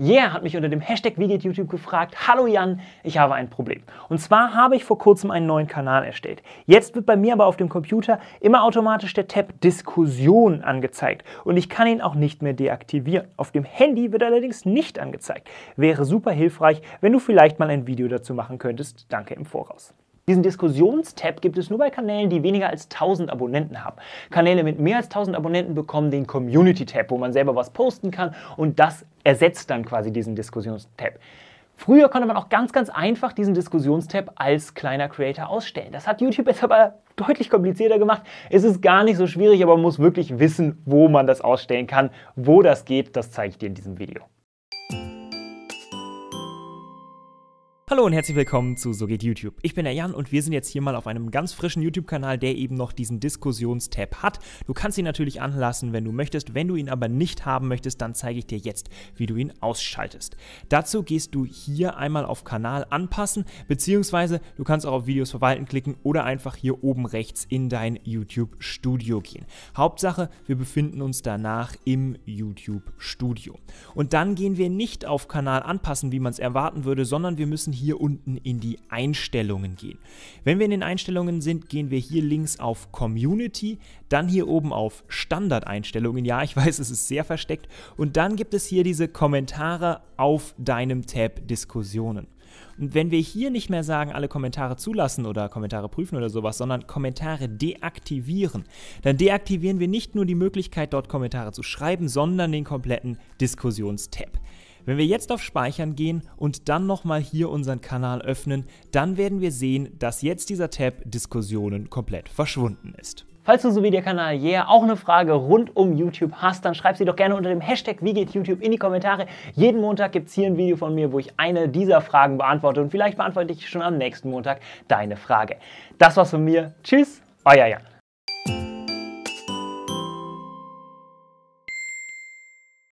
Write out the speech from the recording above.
Yeah hat mich unter dem Hashtag wie geht YouTube gefragt, hallo Jan, ich habe ein Problem. Und zwar habe ich vor kurzem einen neuen Kanal erstellt. Jetzt wird bei mir aber auf dem Computer immer automatisch der Tab Diskussion angezeigt und ich kann ihn auch nicht mehr deaktivieren. Auf dem Handy wird allerdings nicht angezeigt. Wäre super hilfreich, wenn du vielleicht mal ein Video dazu machen könntest. Danke im Voraus. Diesen Diskussionstab gibt es nur bei Kanälen, die weniger als 1000 Abonnenten haben. Kanäle mit mehr als 1000 Abonnenten bekommen den Community-Tab, wo man selber was posten kann und das ersetzt dann quasi diesen Diskussionstab. Früher konnte man auch ganz, ganz einfach diesen Diskussionstab als kleiner Creator ausstellen. Das hat YouTube jetzt aber deutlich komplizierter gemacht. Es ist gar nicht so schwierig, aber man muss wirklich wissen, wo man das ausstellen kann. Wo das geht, das zeige ich dir in diesem Video. Hallo und herzlich willkommen zu So geht YouTube. Ich bin der Jan und wir sind jetzt hier mal auf einem ganz frischen YouTube-Kanal, der eben noch diesen Diskussionstab hat. Du kannst ihn natürlich anlassen, wenn du möchtest. Wenn du ihn aber nicht haben möchtest, dann zeige ich dir jetzt, wie du ihn ausschaltest. Dazu gehst du hier einmal auf Kanal anpassen, beziehungsweise du kannst auch auf Videos verwalten klicken oder einfach hier oben rechts in dein YouTube Studio gehen. Hauptsache, wir befinden uns danach im YouTube Studio. Und dann gehen wir nicht auf Kanal anpassen, wie man es erwarten würde, sondern wir müssen hier hier unten in die Einstellungen gehen. Wenn wir in den Einstellungen sind, gehen wir hier links auf Community, dann hier oben auf Standardeinstellungen. Ja, ich weiß, es ist sehr versteckt. Und dann gibt es hier diese Kommentare auf deinem Tab Diskussionen. Und wenn wir hier nicht mehr sagen, alle Kommentare zulassen oder Kommentare prüfen oder sowas, sondern Kommentare deaktivieren, dann deaktivieren wir nicht nur die Möglichkeit, dort Kommentare zu schreiben, sondern den kompletten Diskussionstab. Wenn wir jetzt auf Speichern gehen und dann nochmal hier unseren Kanal öffnen, dann werden wir sehen, dass jetzt dieser Tab Diskussionen komplett verschwunden ist. Falls du so wie der Kanal Yeah auch eine Frage rund um YouTube hast, dann schreib sie doch gerne unter dem Hashtag wie geht YouTube in die Kommentare. Jeden Montag gibt es hier ein Video von mir, wo ich eine dieser Fragen beantworte und vielleicht beantworte ich schon am nächsten Montag deine Frage. Das war's von mir. Tschüss, euer Jan.